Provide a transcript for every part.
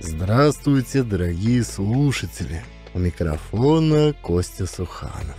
Здравствуйте, дорогие слушатели! У микрофона Костя Суханов.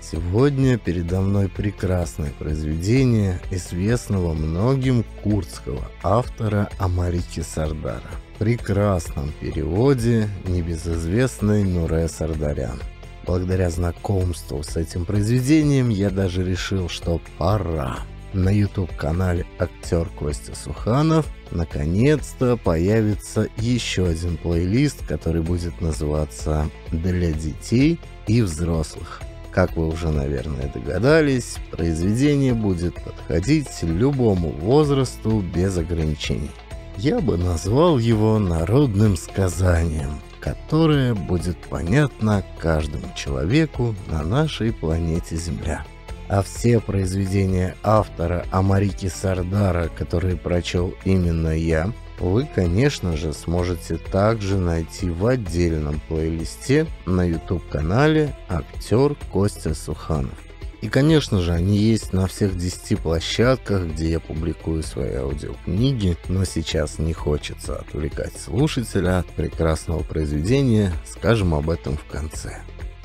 Сегодня передо мной прекрасное произведение известного многим курдского автора Амарики Сардара. В прекрасном переводе небезызвестной Нуре Сардарян. Благодаря знакомству с этим произведением я даже решил, что пора. На YouTube-канале «Актер Костя Суханов» наконец-то появится еще один плейлист, который будет называться «Для детей и взрослых». Как вы уже, наверное, догадались, произведение будет подходить любому возрасту без ограничений. Я бы назвал его народным сказанием, которое будет понятно каждому человеку на нашей планете Земля а все произведения автора Амарики Сардара, которые прочел именно я, вы, конечно же, сможете также найти в отдельном плейлисте на YouTube-канале актер Костя Суханов. И, конечно же, они есть на всех 10 площадках, где я публикую свои аудиокниги, но сейчас не хочется отвлекать слушателя от прекрасного произведения, скажем об этом в конце.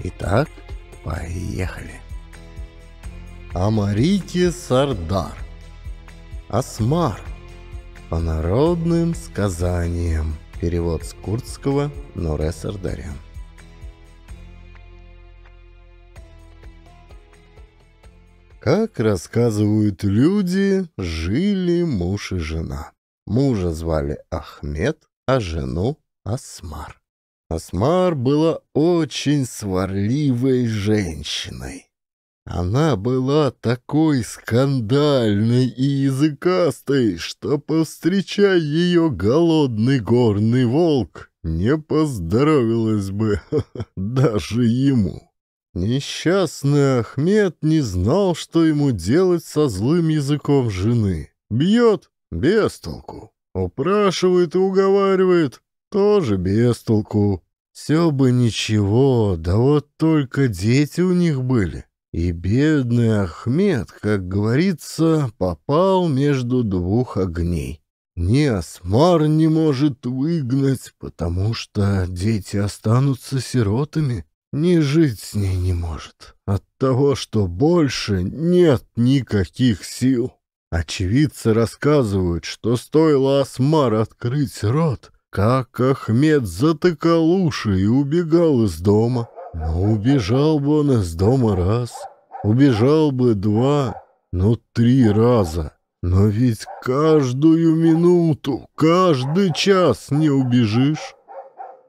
Итак, поехали! Амарити Сардар. Асмар. По народным сказаниям. Перевод с курдского Норе Сардарян. Как рассказывают люди, жили муж и жена. Мужа звали Ахмед, а жену Асмар. Асмар была очень сварливой женщиной. Она была такой скандальной и языкастой, что, повстречая ее голодный горный волк, не поздоровилась бы даже ему. Несчастный Ахмед не знал, что ему делать со злым языком жены. Бьет — без толку. Упрашивает и уговаривает — тоже без толку. Все бы ничего, да вот только дети у них были. И бедный Ахмед, как говорится, попал между двух огней. Ни Осмар не может выгнать, потому что дети останутся сиротами. Не жить с ней не может. От того, что больше нет никаких сил. Очевидцы рассказывают, что стоило Осмар открыть рот, как Ахмед затыкал уши и убегал из дома. Но ну, убежал бы он из дома раз, убежал бы два, ну три раза. Но ведь каждую минуту, каждый час не убежишь.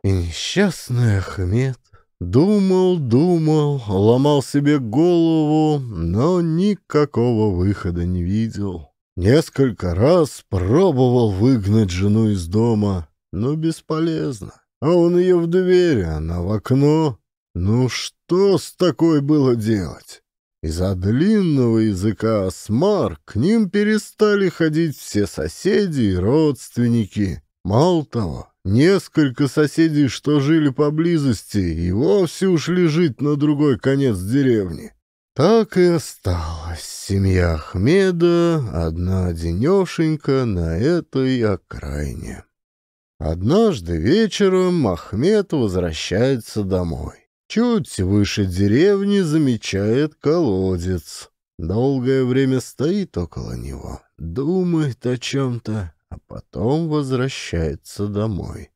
И несчастный Ахмед думал, думал, ломал себе голову, но никакого выхода не видел. Несколько раз пробовал выгнать жену из дома, но бесполезно. А он ее в дверь, она в окно. Ну что с такой было делать? Из-за длинного языка осмар к ним перестали ходить все соседи и родственники. Мало того, несколько соседей, что жили поблизости, и вовсе ушли жить на другой конец деревни. Так и осталась семья Ахмеда, одна денешенька на этой окраине. Однажды вечером Ахмед возвращается домой. Чуть выше деревни замечает колодец. Долгое время стоит около него, думает о чем-то, а потом возвращается домой.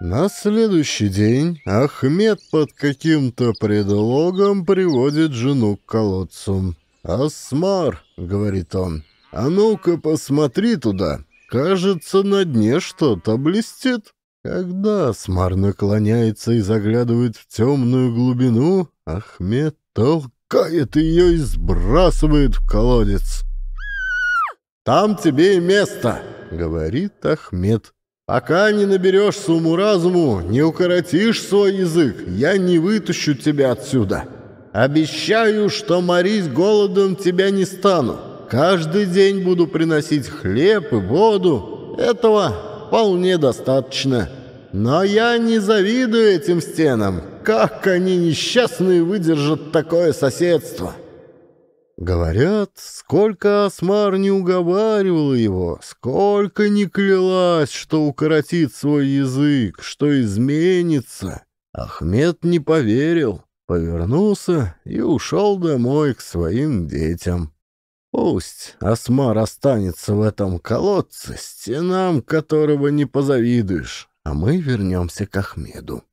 На следующий день Ахмед под каким-то предлогом приводит жену к колодцу. «Асмар», — говорит он, — «а ну-ка посмотри туда. Кажется, на дне что-то блестит». Когда Смар наклоняется и заглядывает в темную глубину, Ахмед толкает ее и сбрасывает в колодец. «Там тебе и место!» — говорит Ахмед. «Пока не наберешь сумму разуму не укоротишь свой язык, я не вытащу тебя отсюда. Обещаю, что морить голодом тебя не стану. Каждый день буду приносить хлеб и воду. Этого вполне достаточно. Но я не завидую этим стенам. Как они несчастные выдержат такое соседство? Говорят, сколько Асмар не уговаривала его, сколько не клялась, что укоротит свой язык, что изменится. Ахмед не поверил, повернулся и ушел домой к своим детям. Пусть Осмар останется в этом колодце, стенам которого не позавидуешь, а мы вернемся к Ахмеду.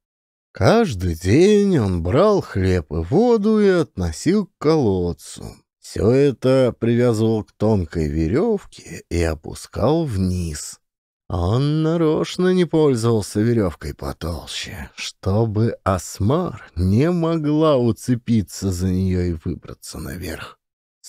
Каждый день он брал хлеб и воду и относил к колодцу. Все это привязывал к тонкой веревке и опускал вниз. Он нарочно не пользовался веревкой потолще, чтобы Осмар не могла уцепиться за нее и выбраться наверх.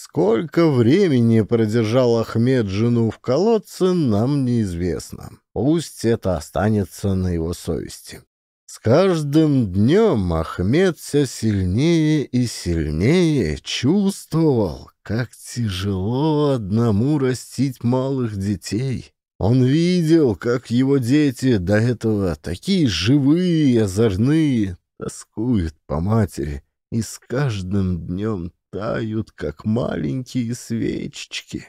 Сколько времени продержал Ахмед жену в колодце, нам неизвестно. Пусть это останется на его совести. С каждым днем Ахмед все сильнее и сильнее чувствовал, как тяжело одному растить малых детей. Он видел, как его дети до этого такие живые, озорные, тоскуют по матери, и с каждым днем тают, как маленькие свечечки.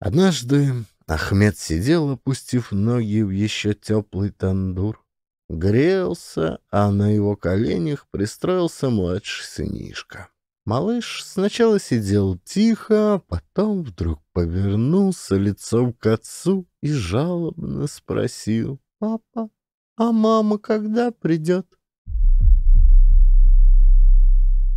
Однажды Ахмед сидел, опустив ноги в еще теплый тандур. Грелся, а на его коленях пристроился младший сынишка. Малыш сначала сидел тихо, а потом вдруг повернулся лицом к отцу и жалобно спросил. «Папа, а мама когда придет?»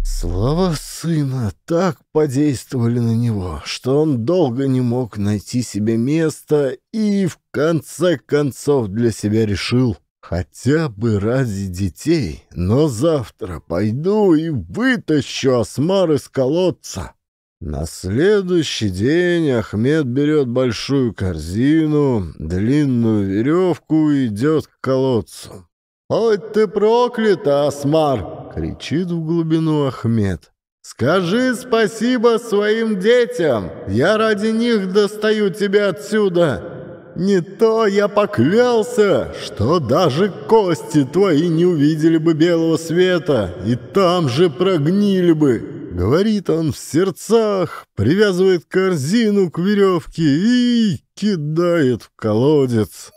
Слова сына так подействовали на него, что он долго не мог найти себе места и в конце концов для себя решил хотя бы ради детей, но завтра пойду и вытащу Осмар из колодца. На следующий день Ахмед берет большую корзину, длинную веревку и идет к колодцу. «Ой, ты проклята, Осмар!» — кричит в глубину Ахмед. «Скажи спасибо своим детям! Я ради них достаю тебя отсюда! Не то я поклялся, что даже кости твои не увидели бы белого света и там же прогнили бы!» Говорит он в сердцах, привязывает корзину к веревке и кидает в колодец.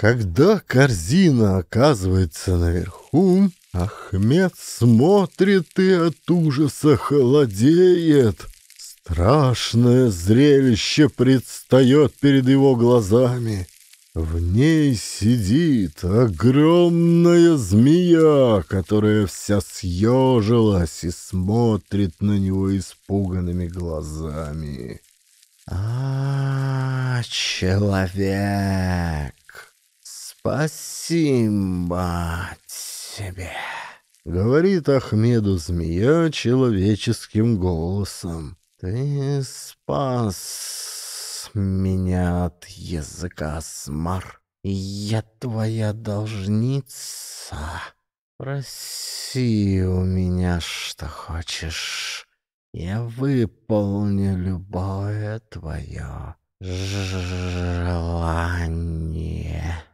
Когда корзина оказывается наверху, Ахмед смотрит и от ужаса холодеет. Страшное зрелище предстает перед его глазами. В ней сидит огромная змея, которая вся съежилась и смотрит на него испуганными глазами. «А, -а, -а человек!» «Спасибо тебе», — говорит Ахмеду змея человеческим голосом. «Ты спас меня от языка смар. Я твоя должница. Проси у меня, что хочешь. Я выполню любое твое желание».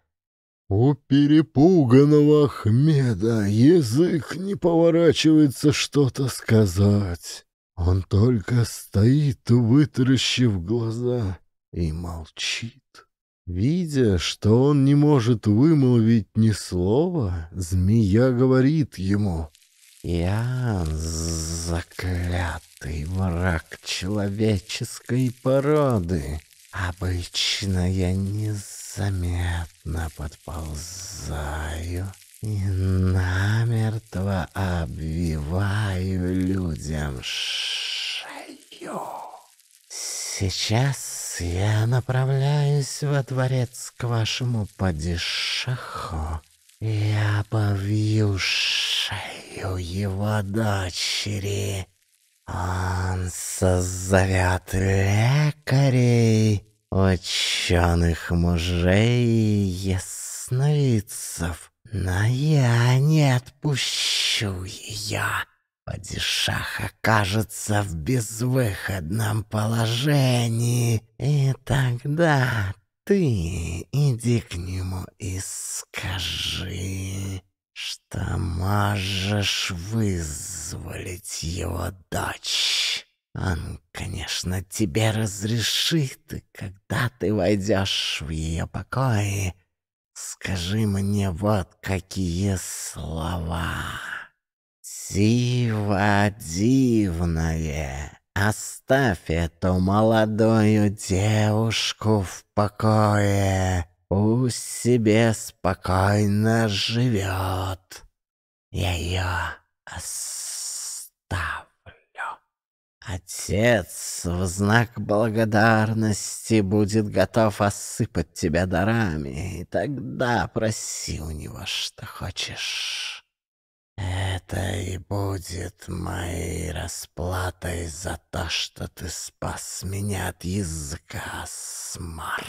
У перепуганного Ахмеда язык не поворачивается что-то сказать. Он только стоит, вытаращив глаза, и молчит. Видя, что он не может вымолвить ни слова, змея говорит ему. «Я заклятый враг человеческой породы. Обычно я не Заметно подползаю и намертво обвиваю людям шею. Сейчас я направляюсь во дворец к вашему падишаху. Я повью шею его дочери. Он созовет лекарей ученых мужей и ясновидцев. Но я не отпущу ее. Падишах окажется в безвыходном положении, и тогда ты иди к нему и скажи, что можешь вызволить его дочь. Он, а ну, конечно, тебе разрешит, и когда ты войдешь в ее покои, скажи мне вот какие слова. Сива дивное, оставь эту молодую девушку в покое, пусть себе спокойно живет. Я ее оставлю. Отец в знак благодарности будет готов осыпать тебя дарами, и тогда проси у него, что хочешь. Это и будет моей расплатой за то, что ты спас меня от языка, Смар.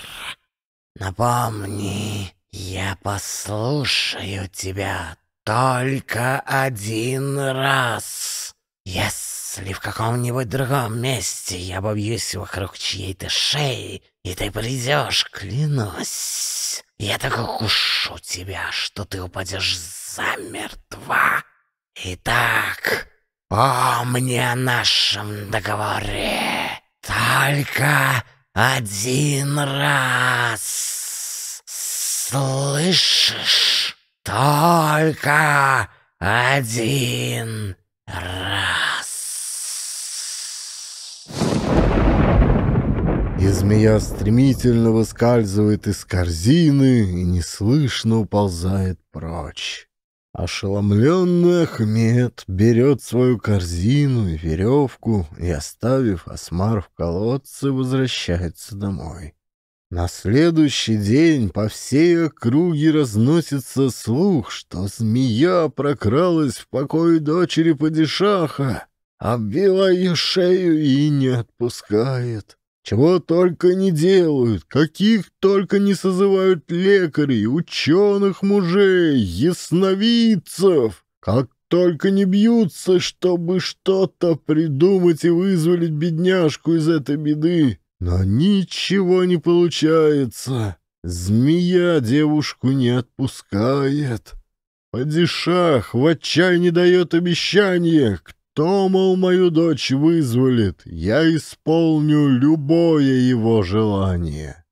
Напомни, я послушаю тебя только один раз. Yes. Если в каком-нибудь другом месте я обобьюсь вокруг чьей-то шеи, и ты придешь, клянусь, я так укушу тебя, что ты упадешь замертво. Итак, помни о нашем договоре. Только один раз. Слышишь? Только один раз. Змея стремительно выскальзывает из корзины и неслышно уползает прочь. Ошеломленный Ахмед берет свою корзину и веревку и, оставив осмар в колодце, возвращается домой. На следующий день по всей округе разносится слух, что змея прокралась в покое дочери падишаха, обвила ее шею и не отпускает. Чего только не делают, каких только не созывают лекарей, ученых мужей, ясновидцев, как только не бьются, чтобы что-то придумать и вызволить бедняжку из этой беды. Но ничего не получается. Змея девушку не отпускает. Падишах в отчаянии дает обещание, кто, мол, мою дочь вызволит, я исполню любое его желание.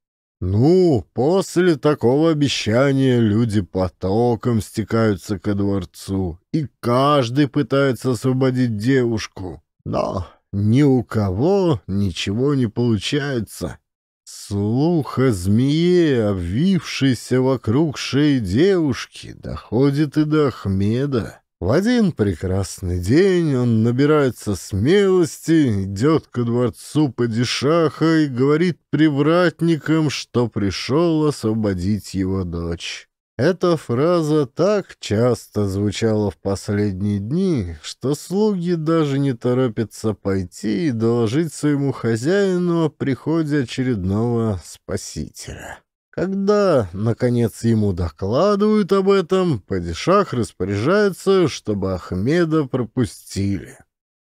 Ну, после такого обещания люди потоком стекаются ко дворцу, и каждый пытается освободить девушку. Но ни у кого ничего не получается. Слух о змее, обвившейся вокруг шеи девушки, доходит и до Ахмеда. В один прекрасный день он набирается смелости, идет ко дворцу падишаха и говорит привратникам, что пришел освободить его дочь. Эта фраза так часто звучала в последние дни, что слуги даже не торопятся пойти и доложить своему хозяину о приходе очередного спасителя. Когда, наконец, ему докладывают об этом, падишах распоряжается, чтобы Ахмеда пропустили.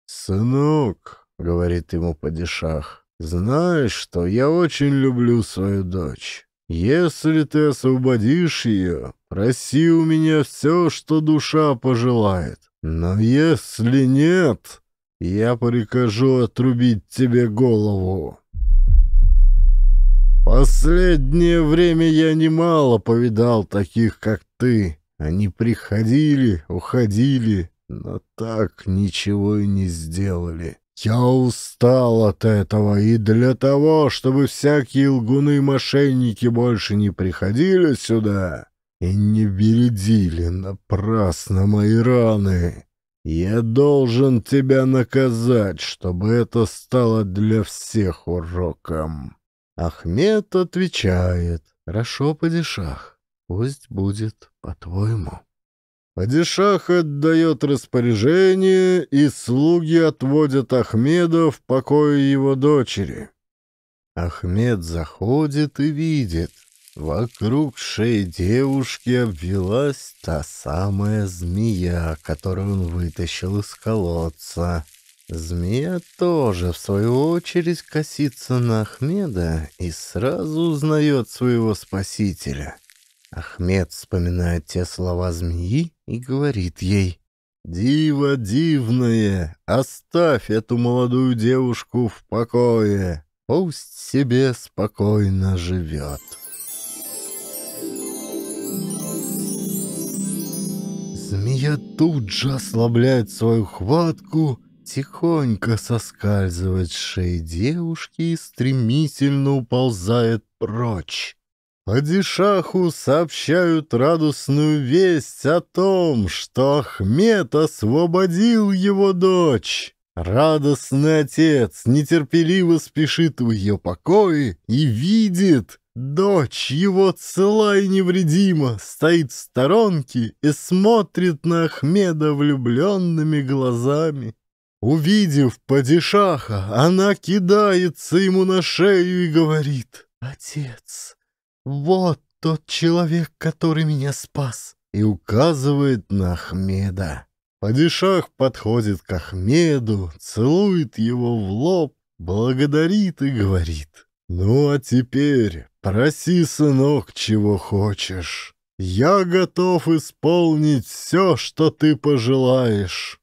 «Сынок», — говорит ему падишах, — «знаешь, что я очень люблю свою дочь. Если ты освободишь ее, проси у меня все, что душа пожелает. Но если нет, я прикажу отрубить тебе голову». Последнее время я немало повидал таких, как ты. Они приходили, уходили, но так ничего и не сделали. Я устал от этого, и для того, чтобы всякие лгуны и мошенники больше не приходили сюда и не бередили напрасно мои раны, я должен тебя наказать, чтобы это стало для всех уроком. Ахмед отвечает. «Хорошо, падишах, пусть будет по-твоему». Падишах отдает распоряжение, и слуги отводят Ахмеда в покое его дочери. Ахмед заходит и видит. Вокруг шеи девушки обвелась та самая змея, которую он вытащил из колодца. Змея тоже, в свою очередь, косится на Ахмеда и сразу узнает своего спасителя. Ахмед вспоминает те слова змеи и говорит ей "Дива дивное, оставь эту молодую девушку в покое, пусть себе спокойно живет». Змея тут же ослабляет свою хватку тихонько соскальзывает с шеи девушки и стремительно уползает прочь. Падишаху сообщают радостную весть о том, что Ахмед освободил его дочь. Радостный отец нетерпеливо спешит в ее покое и видит, дочь его цела и невредима, стоит в сторонке и смотрит на Ахмеда влюбленными глазами. Увидев падишаха, она кидается ему на шею и говорит «Отец, вот тот человек, который меня спас!» и указывает на Ахмеда. Падишах подходит к Ахмеду, целует его в лоб, благодарит и говорит «Ну а теперь проси, сынок, чего хочешь. Я готов исполнить все, что ты пожелаешь».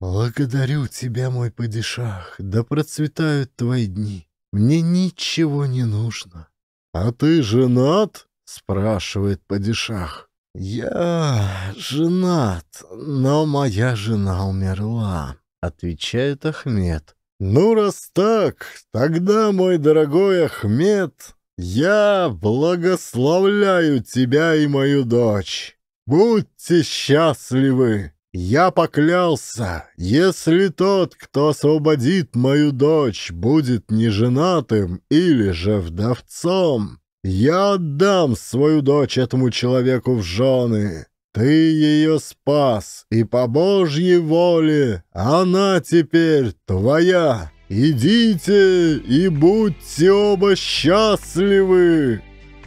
«Благодарю тебя, мой падишах, да процветают твои дни. Мне ничего не нужно». «А ты женат?» — спрашивает падишах. «Я женат, но моя жена умерла», — отвечает Ахмед. «Ну, раз так, тогда, мой дорогой Ахмед, я благословляю тебя и мою дочь. Будьте счастливы!» Я поклялся, если тот, кто освободит мою дочь, будет неженатым или же вдовцом, я отдам свою дочь этому человеку в жены. Ты ее спас, и по Божьей воле она теперь твоя. Идите и будьте оба счастливы!»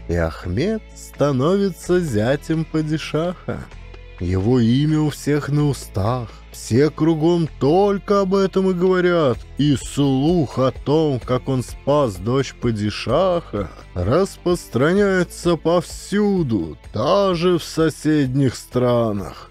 И Ахмед становится зятем падишаха. Его имя у всех на устах. Все кругом только об этом и говорят. И слух о том, как он спас дочь Падишаха, распространяется повсюду, даже в соседних странах.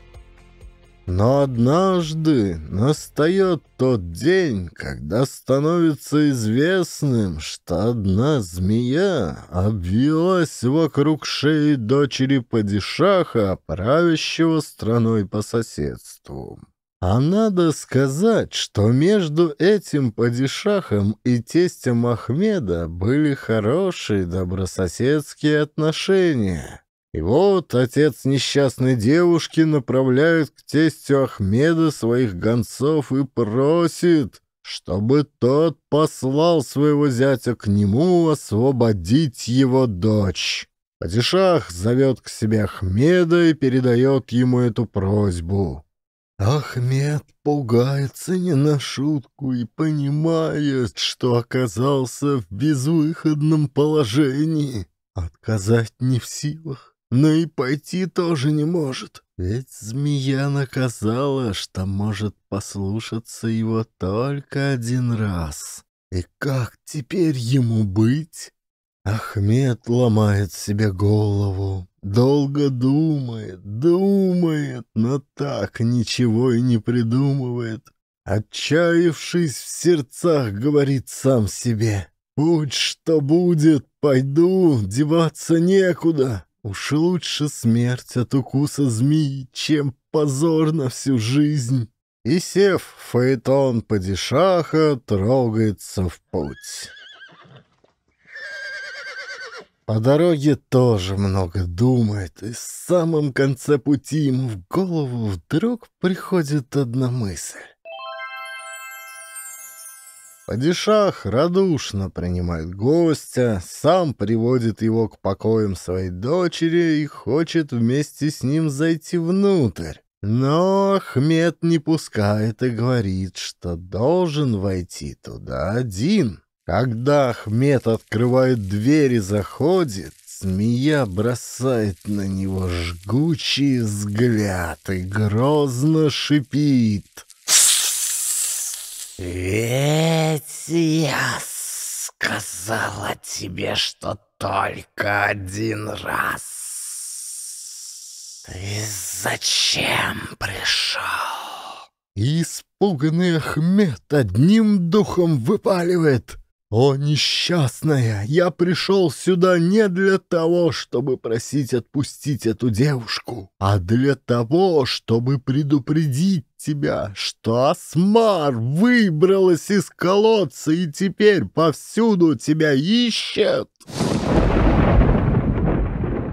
Но однажды настает тот день, когда становится известным, что одна змея обвилась вокруг шеи дочери падишаха, правящего страной по соседству. А надо сказать, что между этим падишахом и тестем Ахмеда были хорошие добрососедские отношения. И вот отец несчастной девушки направляет к тестю Ахмеда своих гонцов и просит, чтобы тот послал своего зятя к нему освободить его дочь. Падишах зовет к себе Ахмеда и передает ему эту просьбу. Ахмед пугается не на шутку и понимает, что оказался в безвыходном положении. Отказать не в силах но и пойти тоже не может. Ведь змея наказала, что может послушаться его только один раз. И как теперь ему быть? Ахмед ломает себе голову, долго думает, думает, но так ничего и не придумывает. Отчаявшись в сердцах, говорит сам себе, «Будь что будет, пойду, деваться некуда». Уж лучше смерть от укуса змеи, чем позор на всю жизнь. И сев фаэтон падишаха, трогается в путь. По дороге тоже много думает, и в самом конце пути ему в голову вдруг приходит одна мысль. Падишах радушно принимает гостя, сам приводит его к покоям своей дочери и хочет вместе с ним зайти внутрь. Но Ахмед не пускает и говорит, что должен войти туда один. Когда Ахмед открывает дверь и заходит, змея бросает на него жгучий взгляд и грозно шипит — «Ведь я сказала тебе, что только один раз. Ты зачем пришел?» испуганный Ахмед одним духом выпаливает. «О, несчастная! Я пришел сюда не для того, чтобы просить отпустить эту девушку, а для того, чтобы предупредить тебя, что Асмар выбралась из колодца и теперь повсюду тебя ищет!»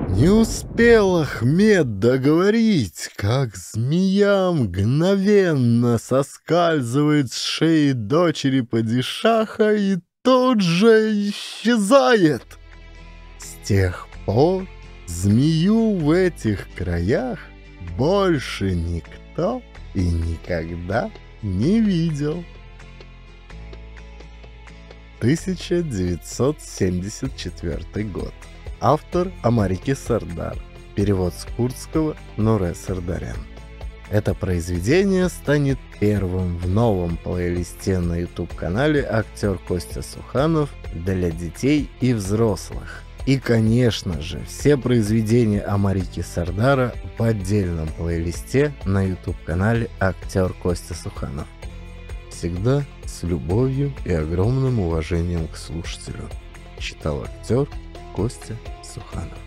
Не успел Ахмед договорить, как змея мгновенно соскальзывает с шеи дочери падишаха и тут же исчезает. С тех пор змею в этих краях больше никто и никогда не видел. 1974 год. Автор Амарики Сардар. Перевод с курдского Нуре Сардарян. Это произведение станет первым в новом плейлисте на YouTube-канале актер Костя Суханов для детей и взрослых. И, конечно же, все произведения Амарики Сардара в отдельном плейлисте на YouTube-канале актер Костя Суханов. Всегда с любовью и огромным уважением к слушателю. Читал актер Костя Суханов.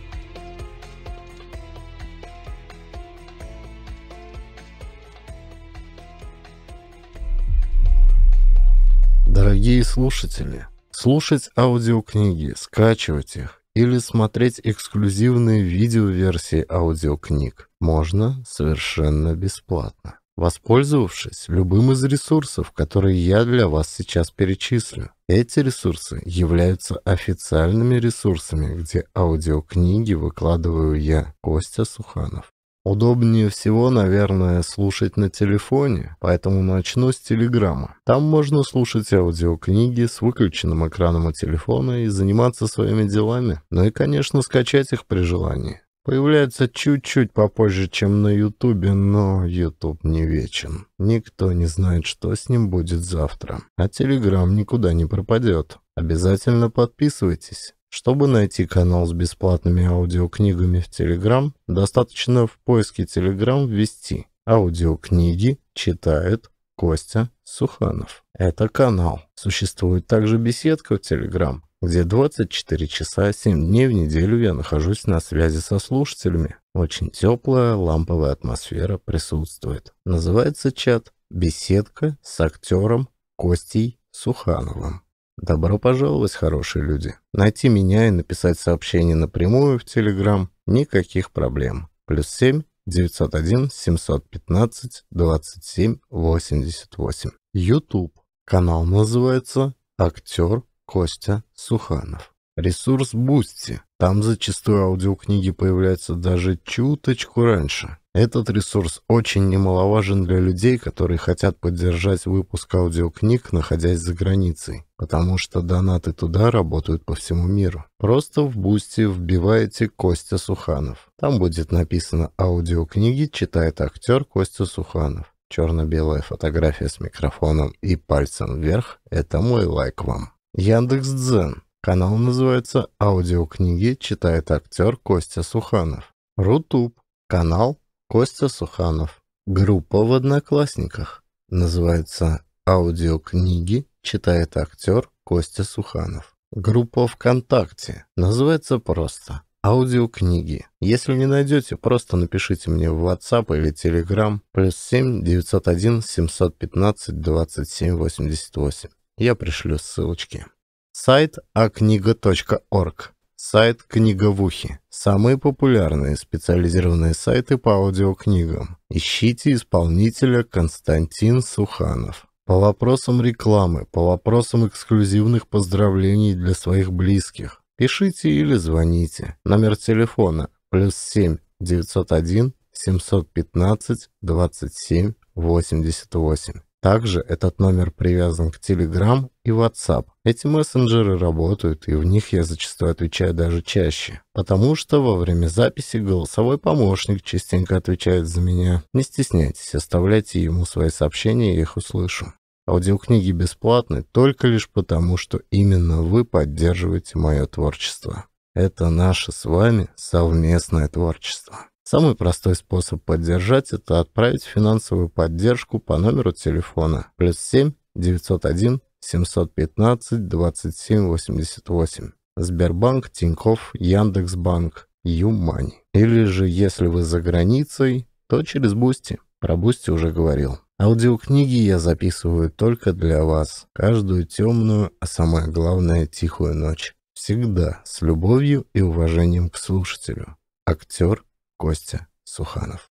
Дорогие слушатели, слушать аудиокниги, скачивать их или смотреть эксклюзивные видеоверсии аудиокниг можно совершенно бесплатно, воспользовавшись любым из ресурсов, которые я для вас сейчас перечислю. Эти ресурсы являются официальными ресурсами, где аудиокниги выкладываю я, Костя Суханов. Удобнее всего, наверное, слушать на телефоне, поэтому начну с Телеграма. Там можно слушать аудиокниги с выключенным экраном у телефона и заниматься своими делами, ну и, конечно, скачать их при желании. Появляется чуть-чуть попозже, чем на Ютубе, но Ютуб не вечен. Никто не знает, что с ним будет завтра. А Телеграм никуда не пропадет. Обязательно подписывайтесь. Чтобы найти канал с бесплатными аудиокнигами в Telegram, достаточно в поиске Telegram ввести «Аудиокниги читает Костя Суханов». Это канал. Существует также беседка в Telegram, где 24 часа 7 дней в неделю я нахожусь на связи со слушателями. Очень теплая ламповая атмосфера присутствует. Называется чат «Беседка с актером Костей Сухановым». Добро пожаловать, хорошие люди. Найти меня и написать сообщение напрямую в Телеграм – никаких проблем. Плюс 7 901 715 27 88. YouTube. Канал называется «Актер Костя Суханов». Ресурс Бусти. Там зачастую аудиокниги появляются даже чуточку раньше. Этот ресурс очень немаловажен для людей, которые хотят поддержать выпуск аудиокниг, находясь за границей, потому что донаты туда работают по всему миру. Просто в бусте вбиваете Костя Суханов. Там будет написано «Аудиокниги читает актер Костя Суханов». Черно-белая фотография с микрофоном и пальцем вверх – это мой лайк вам. Яндекс Дзен. Канал называется «Аудиокниги читает актер Костя Суханов». Рутуб. Канал Костя Суханов. Группа в Одноклассниках. Называется «Аудиокниги» читает актер Костя Суханов. Группа ВКонтакте. Называется просто аудиокниги. Если не найдете, просто напишите мне в WhatsApp или Telegram плюс 7 901 715 27 88. Я пришлю ссылочки. Сайт акнига.орг. Сайт «Книговухи» — самые популярные специализированные сайты по аудиокнигам. Ищите исполнителя Константин Суханов. По вопросам рекламы, по вопросам эксклюзивных поздравлений для своих близких, пишите или звоните. Номер телефона плюс 7 901 715 27 88. Также этот номер привязан к Telegram и WhatsApp. Эти мессенджеры работают, и в них я зачастую отвечаю даже чаще, потому что во время записи голосовой помощник частенько отвечает за меня. Не стесняйтесь, оставляйте ему свои сообщения, я их услышу. Аудиокниги бесплатны только лишь потому, что именно вы поддерживаете мое творчество. Это наше с вами совместное творчество. Самый простой способ поддержать – это отправить финансовую поддержку по номеру телефона плюс 7 901 715 27 88. Сбербанк, Тинькофф, Яндекс.Банк, Юмани. Или же, если вы за границей, то через Бусти. Про Бусти уже говорил. Аудиокниги я записываю только для вас. Каждую темную, а самое главное, тихую ночь. Всегда с любовью и уважением к слушателю. Актер Костя Суханов.